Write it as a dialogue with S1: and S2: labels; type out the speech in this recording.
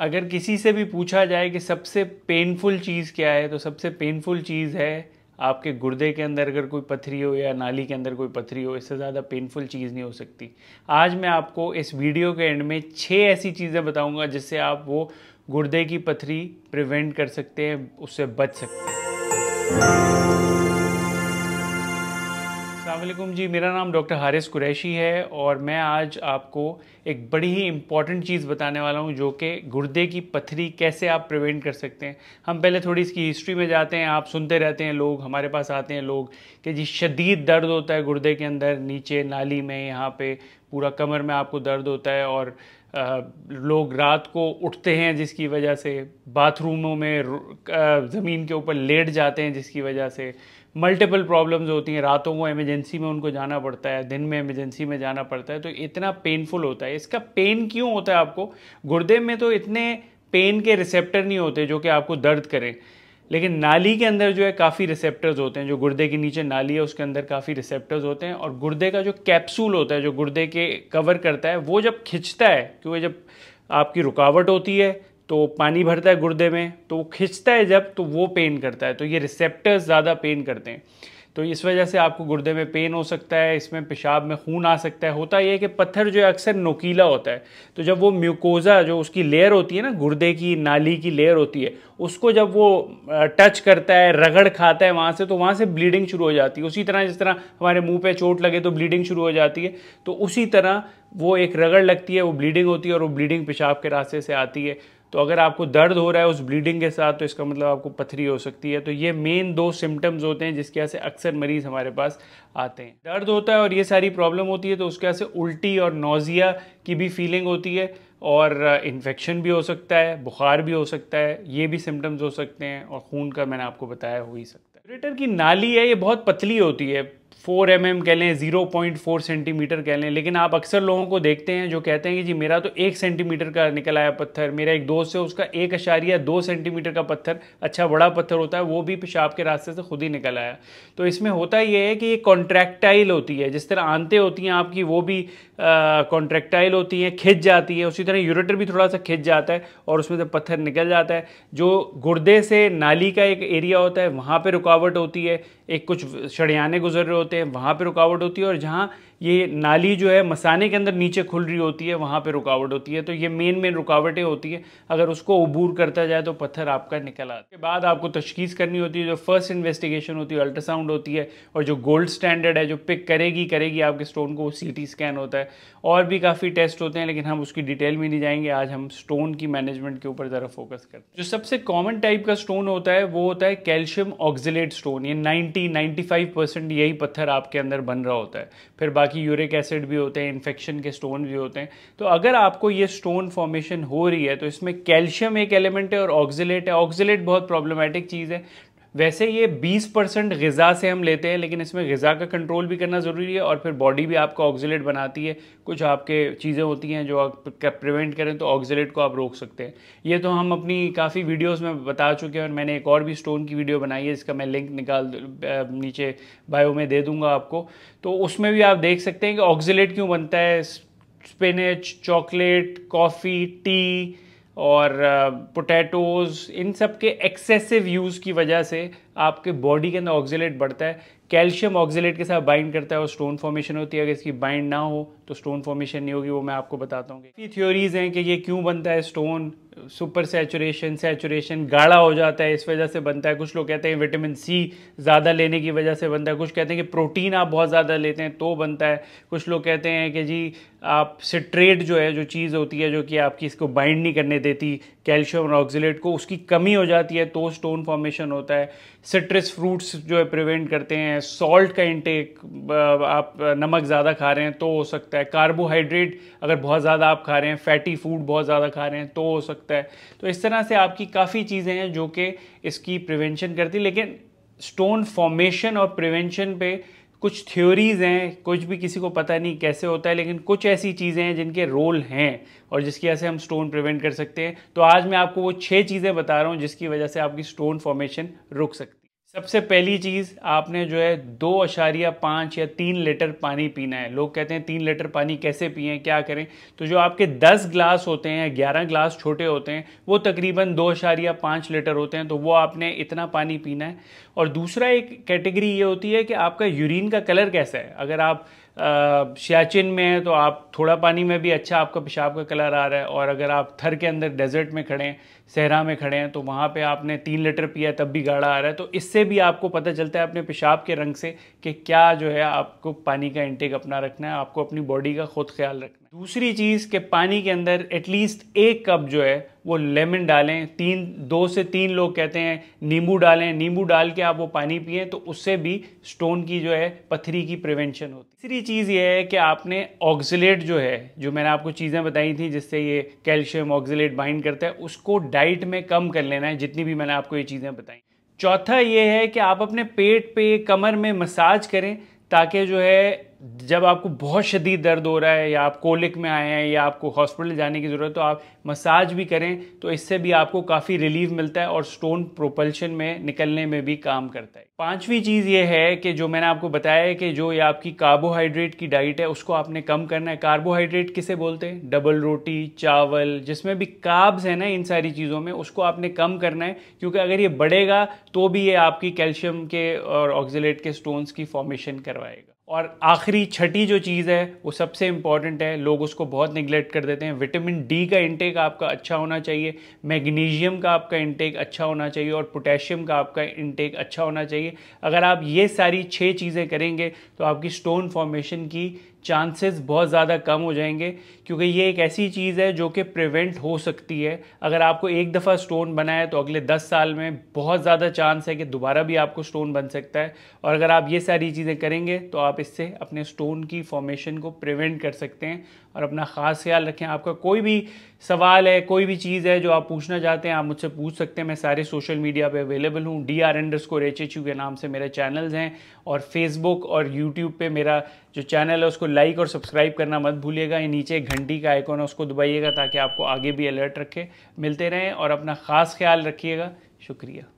S1: अगर किसी से भी पूछा जाए कि सबसे पेनफुल चीज़ क्या है तो सबसे पेनफुल चीज़ है आपके गुर्दे के अंदर अगर कोई पथरी हो या नाली के अंदर कोई पथरी हो इससे ज़्यादा पेनफुल चीज़ नहीं हो सकती आज मैं आपको इस वीडियो के एंड में छः ऐसी चीज़ें बताऊंगा जिससे आप वो गुर्दे की पथरी प्रिवेंट कर सकते हैं उससे बच सकते हैं अल्लाम जी मेरा नाम डॉक्टर हारिस कुरैशी है और मैं आज आपको एक बड़ी ही इम्पॉर्टेंट चीज़ बताने वाला हूँ जो कि गुर्दे की पथरी कैसे आप प्रिवेंट कर सकते हैं हम पहले थोड़ी इसकी हिस्ट्री में जाते हैं आप सुनते रहते हैं लोग हमारे पास आते हैं लोग कि जी शदीद दर्द होता है गुर्दे के अंदर नीचे नाली में यहाँ पे पूरा कमर में आपको दर्द होता है और आ, लोग रात को उठते हैं जिसकी वजह से बाथरूमों में ज़मीन के ऊपर लेट जाते हैं जिसकी वजह से मल्टीपल प्रॉब्लम्स होती हैं रातों को इमरजेंसी में उनको जाना पड़ता है दिन में इमरजेंसी में जाना पड़ता है तो इतना पेनफुल होता है इसका पेन क्यों होता है आपको गुर्दे में तो इतने पेन के रिसेप्टर नहीं होते जो कि आपको दर्द करें लेकिन नाली के अंदर जो है काफ़ी रिसेप्टर्स होते हैं जो गुर्दे के नीचे नाली है उसके अंदर काफ़ी रिसेप्टर्स होते हैं और गुर्दे का जो कैप्सूल होता है जो गुर्दे के कवर करता है वो जब खिंचता है क्योंकि जब आपकी रुकावट होती है तो पानी भरता है गुर्दे में तो वो खिंचता है जब तो वो पेन करता है तो ये रिसेप्टर्स ज़्यादा पेन करते हैं तो इस वजह से आपको गुर्दे में पेन हो सकता है इसमें पेशाब में खून आ सकता है होता यह है कि पत्थर जो है अक्सर नोकीला होता है तो जब वो म्यूकोज़ा जो उसकी लेयर होती है ना गुर्दे की नाली की लेयर होती है उसको जब वो टच करता है रगड़ खाता है वहाँ से तो वहाँ से ब्लीडिंग शुरू हो जाती है उसी तरह जिस तरह हमारे मुँह पे चोट लगे तो ब्लीडिंग शुरू हो जाती है तो उसी तरह वो एक रगड़ लगती है वो ब्लीडिंग होती है और वो ब्लीडिंग पेशाब के रास्ते से आती है तो अगर आपको दर्द हो रहा है उस ब्लीडिंग के साथ तो इसका मतलब आपको पथरी हो सकती है तो ये मेन दो सिम्टम्स होते हैं जिसके वजह से अक्सर मरीज़ हमारे पास आते हैं दर्द होता है और ये सारी प्रॉब्लम होती है तो उसके वजह से उल्टी और नोज़िया की भी फीलिंग होती है और इन्फेक्शन uh, भी हो सकता है बुखार भी हो सकता है ये भी सिम्टम्स हो सकते हैं और खून का मैंने आपको बताया हो ही सकता है यूरेटर की नाली है ये बहुत पतली होती है फोर एम एम कह लें ज़ीरो पॉइंट फोर सेंटीमीटर कह लें लेकिन आप अक्सर लोगों को देखते हैं जो कहते हैं कि जी मेरा तो एक सेंटीमीटर का निकल आया पत्थर मेरा एक दोस्त है उसका एक अशारिया दो सेंटीमीटर का पत्थर अच्छा बड़ा पत्थर होता है वो भी पेशाब के रास्ते से खुद ही निकल आया तो इसमें होता ये है कि ये कॉन्ट्रैक्टाइल होती है जिस तरह आंतें होती हैं आपकी वो भी कॉन्ट्रैक्टाइल होती हैं खिंच जाती है उसी तरह यूरेटर भी थोड़ा सा खिंच जाता है और उसमें से पत्थर निकल जाता है जो गुर्दे से नाली का एक एरिया होता है वहाँ पर रुकावट होती है एक कुछ शड़ियाने गुजर रहे होते हैं वहाँ पर रुकावट होती है और जहाँ ये नाली जो है मसाने के अंदर नीचे खुल रही होती है वहाँ पे रुकावट होती है तो ये मेन मेन रुकावटें होती है अगर उसको अबूर करता जाए तो पत्थर आपका निकल आता के बाद आपको तशखीस करनी होती है जो फर्स्ट इन्वेस्टिगेशन होती है अल्ट्रासाउंड होती है और जो गोल्ड स्टैंडर्ड है जो पिक करेगी करेगी आपके स्टोन को वो सी स्कैन होता है और भी काफ़ी टेस्ट होते हैं लेकिन हम उसकी डिटेल में नहीं जाएंगे आज हम स्टोन की मैनेजमेंट के ऊपर ज़रा फोकस करते हैं जो सबसे कॉमन टाइप का स्टोन होता है वो होता है कैल्शियम ऑक्जिलेट स्टोन ये नाइन्टी नाइन्टी यही पत्थर आपके अंदर बन रहा होता है फिर बाकी बाकी यूरिक एसिड भी होते हैं इन्फेक्शन के स्टोन भी होते हैं तो अगर आपको ये स्टोन फॉर्मेशन हो रही है तो इसमें कैल्शियम एक एलिमेंट है और ऑक्जिलेट है ऑक्जिलेट बहुत प्रॉब्लमेटिक चीज़ है वैसे ये 20 परसेंट गज़ा से हम लेते हैं लेकिन इसमें गज़ा का कंट्रोल भी करना ज़रूरी है और फिर बॉडी भी आपका ऑक्जिलेट बनाती है कुछ आपके चीज़ें होती हैं जो आप प्रिवेंट करें तो ऑक्जिलेट को आप रोक सकते हैं ये तो हम अपनी काफ़ी वीडियोस में बता चुके हैं और मैंने एक और भी स्टोन की वीडियो बनाई है इसका मैं लिंक निकाल नीचे बायो में दे दूँगा आपको तो उसमें भी आप देख सकते हैं कि ऑक्जिलेट क्यों बनता है स्पिनच चॉकलेट कॉफ़ी टी और पोटैटोज़ इन सब के एक्सेसिव यूज़ की वजह से आपके बॉडी के अंदर ऑक्जिलेट बढ़ता है कैल्शियम ऑक्जिलेट के साथ बाइंड करता है और स्टोन फॉर्मेशन होती है अगर इसकी बाइंड ना हो तो स्टोन फॉर्मेशन नहीं होगी वो मैं आपको बताता हूँ थ्योरीज़ हैं कि ये क्यों बनता है स्टोन सुपर सैचुरेशन सैचुरेशन गाढ़ा हो जाता है इस वजह से बनता है कुछ लोग कहते हैं विटामिन सी ज़्यादा लेने की वजह से बनता है कुछ कहते हैं कि प्रोटीन आप बहुत ज़्यादा लेते हैं तो बनता है कुछ लोग कहते हैं कि जी आप सिट्रेट जो है जो चीज़ होती है जो कि आपकी इसको बाइंड नहीं करने देती कैल्शियम और ऑक्सीट को उसकी कमी हो जाती है तो स्टोन फॉर्मेशन होता है सिट्रस फ्रूट्स जो है प्रिवेंट करते हैं सॉल्ट का इंटेक आप नमक ज़्यादा खा रहे हैं तो हो सकता है कार्बोहाइड्रेट अगर बहुत ज़्यादा आप खा रहे हैं फैटी फूड बहुत ज़्यादा खा रहे हैं तो हो सकता है सकता है तो इस तरह से आपकी काफ़ी चीज़ें हैं जो कि इसकी प्रिवेंशन करती लेकिन स्टोन फॉर्मेशन और प्रिवेंशन पे कुछ थ्योरीज हैं कुछ भी किसी को पता नहीं कैसे होता है लेकिन कुछ ऐसी चीज़ें हैं जिनके रोल हैं और जिसकी वजह से हम स्टोन प्रिवेंट कर सकते हैं तो आज मैं आपको वो छः चीज़ें बता रहा हूँ जिसकी वजह से आपकी स्टोन फॉर्मेशन रुक सकती है सबसे पहली चीज़ आपने जो है दो अशारिया पाँच या तीन लीटर पानी पीना है लोग कहते हैं तीन लीटर पानी कैसे पिए क्या करें तो जो आपके दस ग्लास होते हैं ग्यारह ग्लास छोटे होते हैं वो तकरीबन दो अशारिया पाँच लीटर होते हैं तो वो आपने इतना पानी पीना है और दूसरा एक कैटेगरी ये होती है कि आपका यूरिन का कलर कैसा है अगर आप सियाचिन में है तो आप थोड़ा पानी में भी अच्छा आपका पेशाब का कलर आ रहा है और अगर आप थर के अंदर डेजर्ट में खड़े हैं सहरा में खड़े हैं तो वहाँ पे आपने तीन लीटर पिया तब भी गाढ़ा आ रहा है तो इससे भी आपको पता चलता है अपने पेशाब के रंग से कि क्या जो है आपको पानी का इंटेक अपना रखना है आपको अपनी बॉडी का खुद ख्याल रखना है दूसरी चीज़ कि पानी के अंदर एटलीस्ट एक कप जो है वो लेमन डालें तीन दो से तीन लोग कहते हैं नींबू डालें नींबू डाल के आप वो पानी पिए तो उससे भी स्टोन की जो है पथरी की प्रिवेंशन होती है तीसरी चीज़ ये है कि आपने ऑक्जिलेट जो है जो मैंने आपको चीज़ें बताई थी जिससे ये कैल्शियम ऑक्जिलेट बाइंड करता है उसको डाइट में कम कर लेना है जितनी भी मैंने आपको ये चीज़ें बताई चौथा ये है कि आप अपने पेट पे कमर में मसाज करें ताकि जो है जब आपको बहुत शदीद दर्द हो रहा है या आप कोलिक में आए हैं या आपको हॉस्पिटल जाने की ज़रूरत है तो आप मसाज भी करें तो इससे भी आपको काफ़ी रिलीफ मिलता है और स्टोन प्रोपल्शन में निकलने में भी काम करता है पांचवी चीज़ ये है कि जो मैंने आपको बताया है कि जो ये आपकी कार्बोहाइड्रेट की डाइट है उसको आपने कम करना है कार्बोहाइड्रेट किसे बोलते हैं डबल रोटी चावल जिसमें भी काब्स है ना इन सारी चीज़ों में उसको आपने कम करना है क्योंकि अगर ये बढ़ेगा तो भी ये आपकी कैल्शियम के और ऑक्जिलेट के स्टोन्स की फॉर्मेशन करवाएगा और आखिरी छठी जो चीज़ है वो सबसे इम्पॉर्टेंट है लोग उसको बहुत निगलेक्ट कर देते हैं विटामिन डी का इंटेक आपका अच्छा होना चाहिए मैग्नीशियम का आपका इंटेक अच्छा होना चाहिए और पोटेशियम का आपका इंटेक अच्छा होना चाहिए अगर आप ये सारी छः चीज़ें करेंगे तो आपकी स्टोन फॉर्मेशन की चांसेस बहुत ज़्यादा कम हो जाएंगे क्योंकि ये एक ऐसी चीज़ है जो कि प्रिवेंट हो सकती है अगर आपको एक दफ़ा स्टोन बना है तो अगले 10 साल में बहुत ज़्यादा चांस है कि दोबारा भी आपको स्टोन बन सकता है और अगर आप ये सारी चीज़ें करेंगे तो आप इससे अपने स्टोन की फॉर्मेशन को प्रिवेंट कर सकते हैं और अपना ख़ास ख्याल रखें आपका कोई भी सवाल है कोई भी चीज़ है जो आप पूछना चाहते हैं आप मुझसे पूछ सकते हैं मैं सारे सोशल मीडिया पे अवेलेबल हूँ डी आर एंडर्स को एच एच यू के नाम से मेरे चैनल्स हैं और फेसबुक और यूट्यूब पे मेरा जो चैनल है उसको लाइक और सब्सक्राइब करना मत भूलिएगा ये नीचे घंटी का आइकॉन है उसको दबाइएगा ताकि आपको आगे भी अलर्ट रखे मिलते रहें और अपना ख़ास ख्याल रखिएगा शुक्रिया